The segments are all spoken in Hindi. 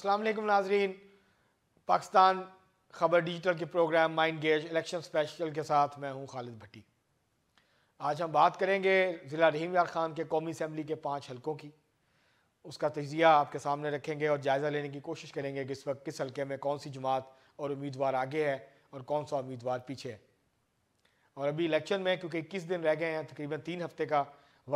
वालेकुम नाजरीन पाकिस्तान खबर डिजिटल के program mind gauge election special के साथ मैं हूं खालिद भट्टी आज हम बात करेंगे ज़िला रहीम यार खान के कौमी असम्बली के पाँच हलकों की उसका तजिया आपके सामने रखेंगे और जायज़ा लेने की कोशिश करेंगे कि इस वक्त किस हल्के में कौन सी जमात और उम्मीदवार आगे है और कौन सा उम्मीदवार पीछे है और अभी इलेक्शन में क्योंकि इक्कीस दिन रह गए हैं तकरीबन तीन हफ्ते का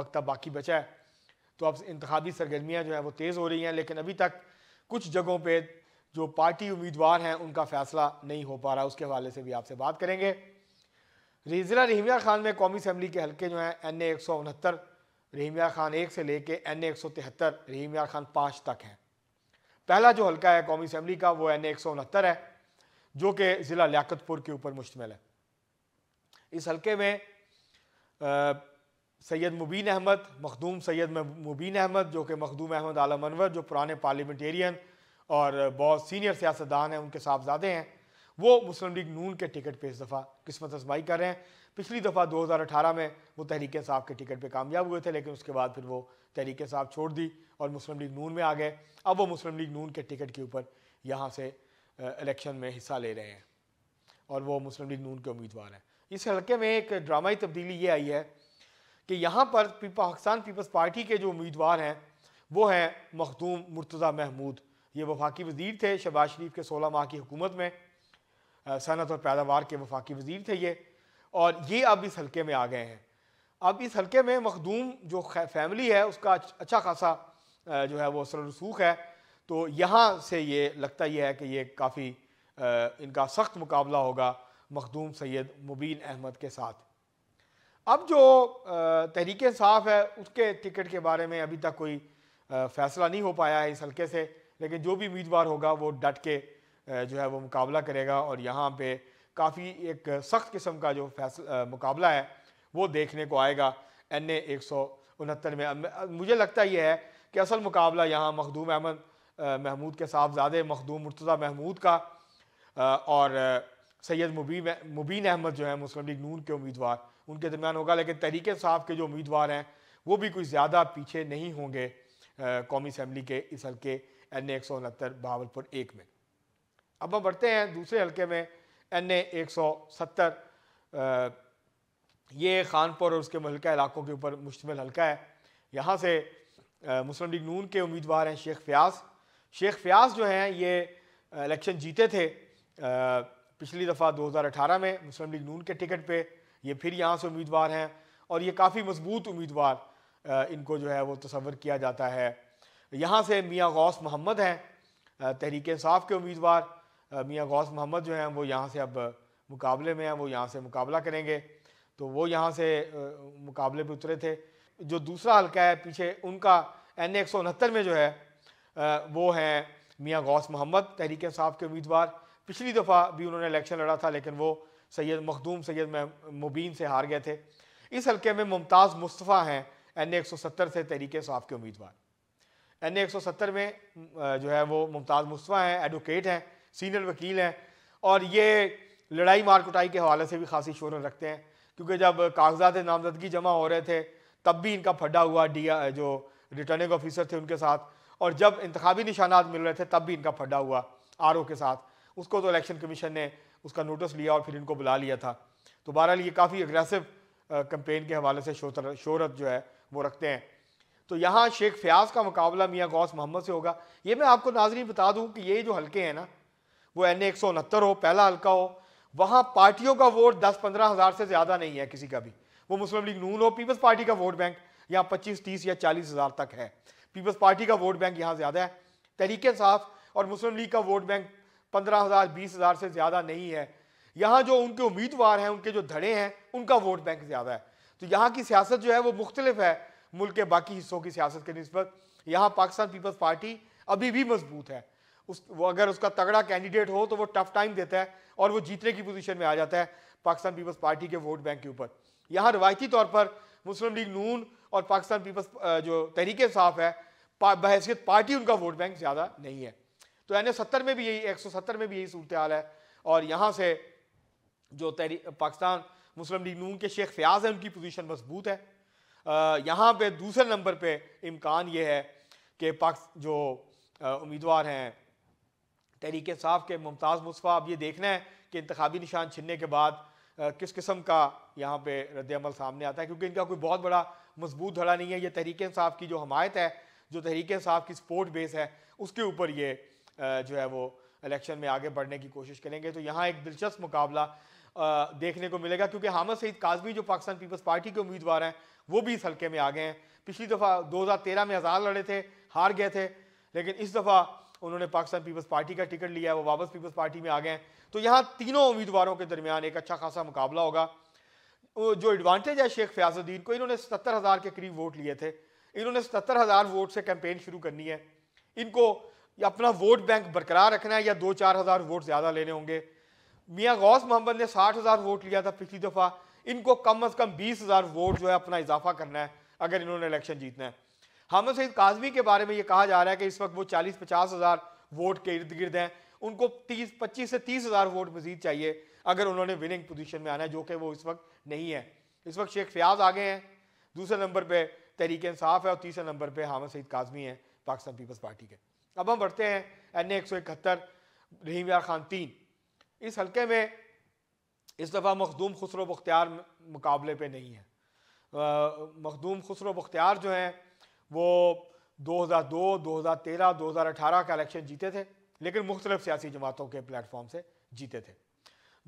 वक्त अब बाकी बचा है तो अब इंतबी सरगर्मियाँ जो हैं वो तेज़ हो रही हैं लेकिन अभी तक कुछ जगहों पे जो पार्टी उम्मीदवार हैं उनका फैसला नहीं हो पा रहा उसके हवाले से भी आपसे बात करेंगे रिजरा रहीमिया खान में कौमी असम्बली के हल्के जो हैं एन ए एक सौ उनहत्तर रहीमिया खान एक से लेके एन ए एक सौ तिहत्तर रहीमिया खान पाँच तक हैं पहला जो हल्का है कौमी असम्बली का वो एन ए एक सौ उनहत्तर है जो कि ज़िला लियाकतपुर के ऊपर मुश्तमिल है इस हल्के में सैयद मुबीन अहमद मखदूम सैयद मुबीन अहमद जो कि मखदूम अहमद आलम अनवर जो पुराने पार्लियामेंटेरियन और बहुत सीनियर सियासतदान हैं उनके साहबजादे हैं वो मुस्लिम लीग नून के टिकट पर इस दफ़ा किस्मत आजमाई कर रहे हैं पिछली दफ़ा 2018 में वो तहरीक साहब के टिकट पे कामयाब हुए थे लेकिन उसके बाद फिर वो तहरीक साहब छोड़ दी और मुस्लिम लीग नून में आ गए अब वो मुस्लिम लीग नून के टिकट के ऊपर यहाँ से इलेक्शन में हिस्सा ले रहे हैं और वो मुस्लिम लीग नून के उम्मीदवार हैं इस हल्के में एक ड्रामाई तब्दीली ये आई है कि यहाँ पर पाकिस्तान पीपल्स पार्टी के जो उम्मीदवार हैं वो हैं मखदूम मुर्तज़ा महमूद ये वफाकी वजीर थे शहबाज शरीफ के सोलह माह की हुकूमत में सनत और पैदावार के वफाकी वजीर थे ये और ये अब इस हल्के में आ गए हैं अब इस हल्के में मखदूम जो फैमिली है उसका अच्छा खासा जो है वो असर रसूख है तो यहाँ से ये लगता ही है कि ये काफ़ी इनका सख्त मुकाबला होगा मखदूम सैद मुबीन अहमद के साथ अब जो तहरीक साफ़ है उसके टिकट के बारे में अभी तक कोई फैसला नहीं हो पाया है इस हल्के से लेकिन जो भी उम्मीदवार होगा वो डट के जो है वो मुकाबला करेगा और यहाँ पे काफ़ी एक सख्त किस्म का जो फैसला मुकाबला है वो देखने को आएगा एन ए एक सौ उनहत्तर में मुझे लगता यह है कि असल मुकाबला यहाँ मखदूम अहमद महमूद के साहबजादे मखदूम मुर्तज़ा महमूद का और सैयद मुबीन मुबीन अहमद जो है मुस्लिम लीग नून के उम्मीदवार उनके दरमियान होगा लेकिन तहरीक साहब के जो उम्मीदवार हैं वो भी कुछ ज़्यादा पीछे नहीं होंगे कौमी असम्बली के इस हल्के एन एक सौ उनहत्तर बहावलपुर एक में अब हम बढ़ते हैं दूसरे हल्के में एन ए एक सौ सत्तर ये खानपुर और उसके हल्का इलाकों के ऊपर मुश्तमल हल्का है यहाँ से मुस्लिम लीग नून के उम्मीदवार हैं शेख फ़याज शेख फ़याज जो हैं ये इलेक्शन जीते थे पिछली दफ़ा 2018 में मुस्लिम लीग नून के टिकट पे ये फिर यहाँ से उम्मीदवार हैं और ये काफ़ी मजबूत उम्मीदवार इनको जो है वो तस्वर किया जाता है यहाँ से मियाँ गौस मोहम्मद हैं तहरीक साफ के उम्मीदवार मियाँ गौस मोहम्मद जो हैं वो यहाँ से अब मुकाबले में हैं वो यहाँ से मुकाबला करेंगे तो वो यहाँ से मुकाबले पर उतरे थे जो दूसरा हल्का है पीछे उनका एन एक सौ उनहत्तर में जो है वो हैं मियाँ गौस मोहम्मद तहरीक साफ के उम्मीदवार पिछली दफ़ा भी उन्होंने इलेक्शन लड़ा था लेकिन वो सैयद मखदूम सैयद मुबीन से हार गए थे इस हल्के में मुमताज़ मुस्तफ़ा हैं एन ए एक सौ सत्तर से तहरीक साफ के उम्मीदवार एन ए एक सौ सत्तर में जो है वो मुमताज़ मुस्तफ़ा हैं एडवोकेट हैं सीनियर वकील हैं और ये लड़ाई मार कुटाई के हवाले से भी खासी शोर रखते हैं क्योंकि जब कागजात नामजदगी जमा हो रहे थे तब भी इनका फड्डा हुआ डी जो रिटर्निंग ऑफिसर थे उनके साथ और जब इंतबी निशानात मिल रहे थे तब भी इनका फड्डा हुआ आर के साथ उसको तो इलेक्शन कमीशन ने उसका नोटिस लिया और फिर इनको बुला लिया था तो बहरहाल ये काफ़ी अग्रेसिव कंपेन के हवाले से शहरत जो है वो रखते हैं तो यहाँ शेख फयाज का मुकाबला मियाँ गौस मोहम्मद से होगा ये मैं आपको नाजरी बता दूँ कि ये जो हल्के हैं ना वो एन ए एक सौ उनहत्तर हो पहला हल्का हो वहाँ पार्टियों का वोट दस पंद्रह हज़ार से ज़्यादा नहीं है किसी का भी वो मुस्लिम लीग नून हो पीपल्स पार्टी का वोट बैंक यहाँ पच्चीस तीस या चालीस हज़ार तक है पीपल्स पार्टी का वोट बैंक यहाँ ज़्यादा है तरीक़े साफ और मुस्लिम लीग का वोट बैंक पंद्रह हज़ार बीस हज़ार से ज़्यादा नहीं है यहाँ जो उनके उम्मीदवार हैं उनके जो धड़े हैं उनका वोट बैंक ज़्यादा है तो यहाँ की सियासत जो है वो मुख्तलिफ है मुल्क के बाकी हिस्सों की सियासत के नस्बत यहाँ पाकिस्तान पीपल्स पार्टी अभी भी मजबूत है उस वो अगर उसका तगड़ा कैंडिडेट हो तो वो टफ टाइम देता है और वो जीतने की पोजीशन में आ जाता है पाकिस्तान पीपल्स पार्टी के वोट बैंक के ऊपर यहाँ रवायती तौर पर मुस्लिम लीग नून और पाकिस्तान पीपल्स जो तहरीक साफ है पा, बहसीत पार्टी उनका वोट बैंक ज़्यादा नहीं है तो एन सत्तर में भी यही एक सौ सत्तर में भी यही सूरत हाल है और यहाँ से जो तहरी पाकिस्तान मुस्लिम लीग नून के शेख फयाज हैं उनकी पोजीशन मजबूत है यहाँ पे दूसरे नंबर पे इम्कान ये है कि पाक जो उम्मीदवार हैं तहरीक साफ के मुमताज़ मुस्फा अब ये देखना है कि इंतबी निशान छिनने के बाद आ, किस किस्म का यहाँ पे रद्दमल सामने आता है क्योंकि इनका कोई बहुत बड़ा मजबूत धड़ा नहीं है ये तहरीक साफ की जो हमायत है जो तहरीक साफ की सपोर्ट बेस है उसके ऊपर ये जो है वो इलेक्शन में आगे बढ़ने की कोशिश करेंगे तो यहाँ एक दिलचस्प मुकाबला देखने को मिलेगा क्योंकि हामद सईद काजमी जो पाकिस्तान पीपल्स पार्टी के उम्मीदवार हैं वो भी इस हल्के में आ गए हैं पिछली दफ़ा दो में हज़ार लड़े थे हार गए थे लेकिन इस दफ़ा उन्होंने पाकिस्तान पीपल्स पार्टी का टिकट लिया है वो वापस पीपल्स पार्टी में आ गए हैं तो यहाँ तीनों उम्मीदवारों के दरमियान एक अच्छा खासा मुकाबला होगा जो एडवांटेज है शेख फयाजुद्दीन को इन्होंने सत्तर हज़ार के करीब वोट लिए थे इन्होंने सत्तर हज़ार वोट से कैंपेन शुरू करनी है इनको या अपना वोट बैंक बरकरार रखना है या दो चार हज़ार वोट ज़्यादा लेने होंगे मियाँ गौस मोहम्मद ने साठ हज़ार वोट लिया था पिछली दफ़ा इनको कम अज़ कम बीस हज़ार वोट जो है अपना इजाफा करना है अगर इन्होंने इलेक्शन जीतना है हामिद सईद काजमी के बारे में ये कहा जा रहा है कि इस वक्त वो चालीस पचास हज़ार वोट के इर्द गिर्द हैं उनको तीस पच्चीस से तीस हज़ार वोट मजीद चाहिए अगर उन्होंने विनिंग पोजीशन में आना है जो कि वो इस वक्त नहीं है इस वक्त शेख फयाज आगे हैं दूसरे नंबर पर तहरीक इंसाफ है और तीसरे नंबर पर हामिद सईद काजमी हैं पाकिस्तान पीपल्स पार्टी के अब हम बढ़ते हैं एन ए एक सौ इकहत्तर रहीम यार खान तीन इस हल्के में इस दफ़ा मखदूम खुसरो बख्तियार मुकाबले पर नहीं है मखदूम खुसरो बख्तियार जो हैं वो दो दो दो हज़ार हज़ार तेरह दो हज़ार अठारह का इलेक्शन जीते थे लेकिन मुख्तलिफ सियासी जमातों के प्लेटफॉर्म से जीते थे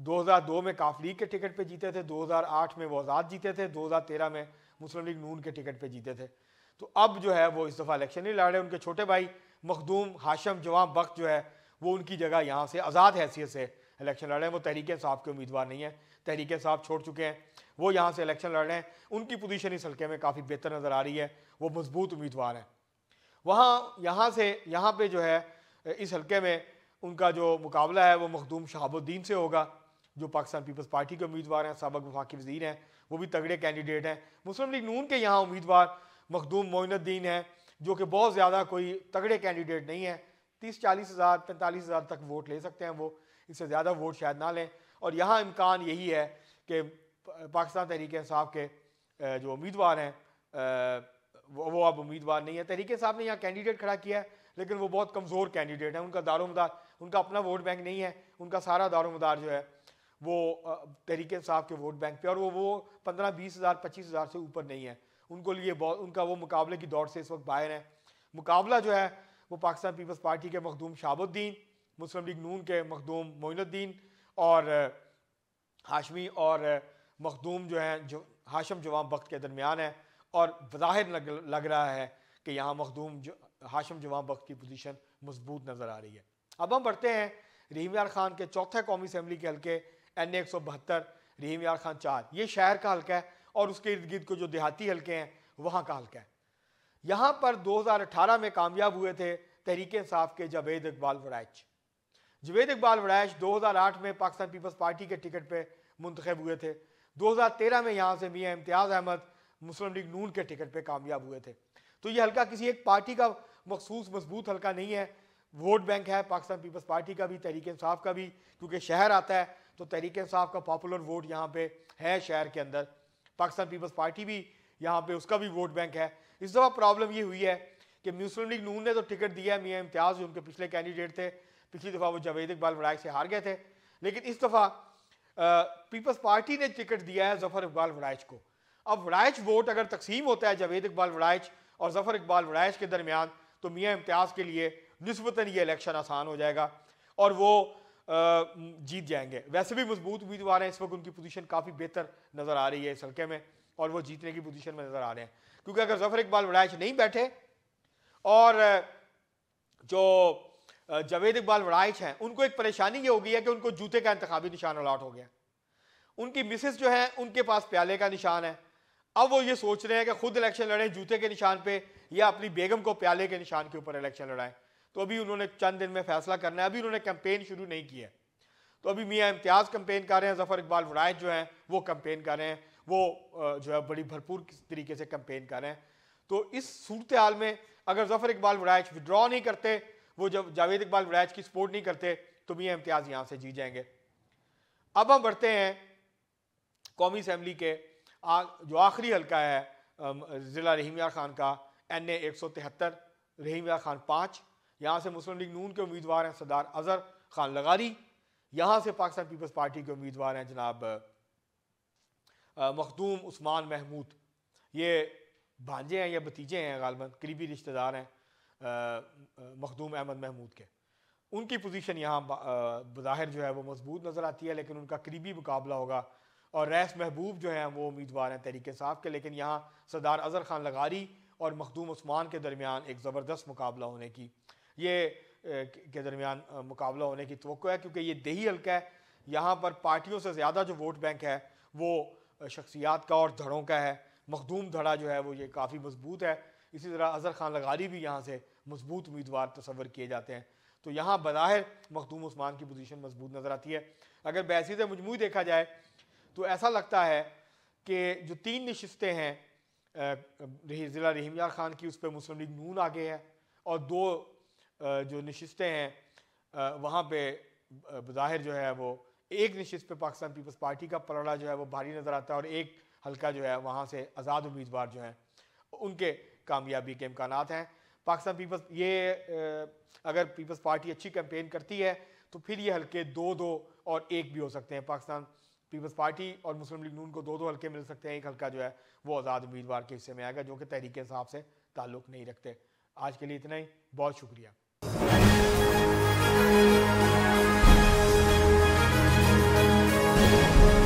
2002 में काफ लीग के टिकट पे जीते थे 2008 में वो आज़ाद जीते थे 2013 में मुस्लिम लीग नून के टिकट पे जीते थे तो अब जो है वो इस दफ़ा इलेक्शन नहीं लड़ रहे उनके छोटे भाई मखदूम हाशम जवाब बख्त जो है वो उनकी जगह यहाँ से आज़ाद हैसियत से इलेक्शन लड़ रहे हैं वो तहरीक साहब के उम्मीदवार नहीं है तहरीक साहब छोड़ चुके हैं वो यहाँ से इलेक्शन लड़ रहे हैं उनकी पोजीशन इस हल्के में काफ़ी बेहतर नज़र आ रही है वो मजबूत उम्मीदवार हैं वहाँ यहाँ से यहाँ पे जो है इस हल्के में उनका जो मुकाबला है वो मखदूम शहाबुद्दीन से होगा जो पाकिस्तान पीपल्स पार्टी के उम्मीदवार हैं सबक वफाकी वजीर हैं वो भी तगड़े कैंडिडेट हैं मुस्लिम लीग नून के यहाँ उम्मीदवार मखदूम मोइनुद्दीन हैं जो कि बहुत ज़्यादा कोई तगड़े कैंडिडेट नहीं है तीस चालीस हज़ार पैंतालीस हज़ार तक वोट ले सकते हैं वो इससे ज़्यादा वोट शायद ना लें और यहाँ इम्कान यही है कि पाकिस्तान तहरीक साहब के जो उम्मीदवार हैं वो अब उम्मीदवार नहीं है तहरीक साहब ने यहाँ कैंडिडेट खड़ा किया है लेकिन वो बहुत कमज़ोर कैंडिडेट हैं उनका दारोमदार उनका अपना वोट बैंक नहीं है उनका सारा दारोमदार जो है वो तहरीक साहब के वोट बैंक पे और वो वो पंद्रह बीस हज़ार पच्चीस हज़ार से ऊपर नहीं है उनको लिए उनका वो मुकाबले की दौड़ से इस वक्त बाहर है मुकाबला जो है वो पाकिस्तान पीपल्स पार्टी के मखदूम शाबुद्दीन मुस्लिम लीग नून के मखदूम मोइनुद्दीन और हाशमी और मखदूम जो हैं जो हाशम जवाम वक्त के दरमियान है और बाहिर लग, लग रहा है कि यहाँ मखदूम जो हाशम जवाम वक्त की पोजीशन मजबूत नज़र आ रही है अब हम बढ़ते हैं रहीम यार खान के चौथे कौमी असम्बली के हल्के एन ए एक सौ बहत्तर रहीम यार खान चार ये शहर का हल्का है और उसके इर्द गिर्द को जो देहाती हल्के हैं वहाँ का हल्का है यहाँ पर 2018 में कामयाब हुए थे तहरीक इंसाफ के जावेद इकबाल वराइच जवेद इकबाल वराइच 2008 में पाकिस्तान पीपल्स पार्टी के टिकट पर मंतखब हुए थे 2013 में यहाँ से मियाँ इम्तियाज़ अहमद मुस्लिम लीग नून के टिकट पर कामयाब हुए थे तो ये हल्का किसी एक पार्टी का मखसूस मजबूत हल्का नहीं है वोट बैंक है पाकिस्तान पीपल्स पार्टी का भी तहरीक इंसाफ का भी क्योंकि शहर आता है तो तहरीक इंसाफ का पॉपुलर वोट यहाँ पे है शहर के अंदर पाकिस्तान पीपल्स पार्टी भी यहाँ पे उसका भी वोट बैंक है इस दफ़ा प्रॉब्लम ये हुई है कि मुस्लिम लीग नून ने तो टिकट दिया है मियाँ इम्तियाज़ जो उनके पिछले कैंडिडेट थे पिछली दफ़ा वो जवेद इकबाल वड़ाइक से हार गए थे लेकिन इस दफ़ा पीपल्स पार्टी ने टिकट दिया है जफर इकबाल वड़ाइच को अब वड़ाइच वोट अगर तकसीम होता है जावेद इकबाल वड़ाइच और जफर इकबाल वड़ाइच के दरमियान तो मियाँ इम्तियाज़ के लिए नस्बता ये इलेक्शन आसान हो जाएगा और वो जीत जाएंगे वैसे भी मजबूत उम्मीदवार हैं इस वक्त उनकी पोजीशन काफ़ी बेहतर नज़र आ रही है इस हल्के में और वो जीतने की पोजीशन में नज़र आ रहे हैं क्योंकि अगर जफर इकबाल वड़ाइच नहीं बैठे और जो जावेद इकबाल वड़ाइच हैं उनको एक परेशानी ये हो गई है कि उनको जूते का इंतबी निशान अलाट हो गया उनकी मिसेस जो है उनके पास प्याले का निशान है अब वो ये सोच रहे हैं कि खुद इलेक्शन लड़ें जूते के निशान पर या अपनी बेगम को प्याले के निशान के ऊपर इलेक्शन लड़ाएं तो अभी उन्होंने चंद दिन में फैसला करना है अभी उन्होंने कैंपेन शुरू नहीं किया है तो अभी मियाँ इम्तियाज़ कैंपेन कर रहे हैं जफ़र इकबाल वड़ायत जो हैं वो कैंपेन कर रहे हैं वो जो है बड़ी भरपूर तरीके से कैंपेन कर रहे हैं तो इस सूरत हाल में अगर जफ़र इकबाल वड़ायत विद्रॉ नहीं करते वो जब जावेद इकबाल वड़ायत की सपोर्ट नहीं करते तो मियाँ इम्तियाज़ यहाँ से जी जाएंगे अब हम बढ़ते हैं कौमी असम्बली के आ, जो आखिरी हल्का है ज़िला रहीमिया खान का एन ए एक सौ तिहत्तर रहीमिया खान पाँच यहाँ से मुस्लिम लीग नून के उम्मीदवार हैं सरदार अजहर खान लगारी यहाँ से पाकिस्तान पीपल्स पार्टी के उम्मीदवार हैं जनाब मखदूम उस्मान महमूद ये भांजे हैं या भतीजे हैं गालबा करीबी रिश्तेदार हैं मखदूम अहमद महमूद के उनकी पोजीशन यहाँ बज़ाहिर जो है वो मजबूत नज़र आती है लेकिन उनका करीबी मुकाबला होगा और रैस महबूब जो हैं वो उम्मीदवार हैं तहरीक साफ के लेकिन यहाँ सरदार अजहर खान लगारी और मखदूम उस्मान के दरमियान एक ज़बरदस्त मुकाबला होने की ये के दरमियान मुकाबला होने की तो है क्योंकि ये दही हल्का है यहाँ पर पार्टियों से ज़्यादा जो वोट बैंक है वो शख्सियात का और धड़ों का है मखदूम धड़ा जो है वो ये काफ़ी मजबूत है इसी तरह अजहर खान लगारी भी यहाँ से मजबूत उम्मीदवार तस्वर किए जाते हैं तो यहाँ बज़ाहिर मखदूम उस्मान की पोजीशन मजबूत नज़र आती है अगर बहसीत मजमू देखा जाए तो ऐसा लगता है कि जो तीन नशस्तें हैं ज़िला रहीम खान की उस पर मुस्लिम लीग नून आगे है और दो जो नशस्तें हैं वहाँ पे बाहिर जो है वो एक नशस्त पे पाकिस्तान पीपल्स पार्टी का पलड़ा जो है वो भारी नज़र आता है और एक हल्का जो है वहाँ से आज़ाद उम्मीदवार जो हैं उनके कामयाबी के इम्कान हैं पाकिस्तान पीपल्स ये अगर पीपल्स पार्टी अच्छी कैंपेन करती है तो फिर ये हल्के दो दो और एक भी हो सकते हैं पाकिस्तान पीपल्स पार्टी और मुस्लिम लीग नून को दो दो हल्के मिल सकते हैं एक हल्का जो है वो आज़ाद उम्मीदवार के हिस्से में आएगा जो कि तहरीक साहब से ताल्लुक़ नहीं रखते आज के लिए इतना ही बहुत शुक्रिया Thank you.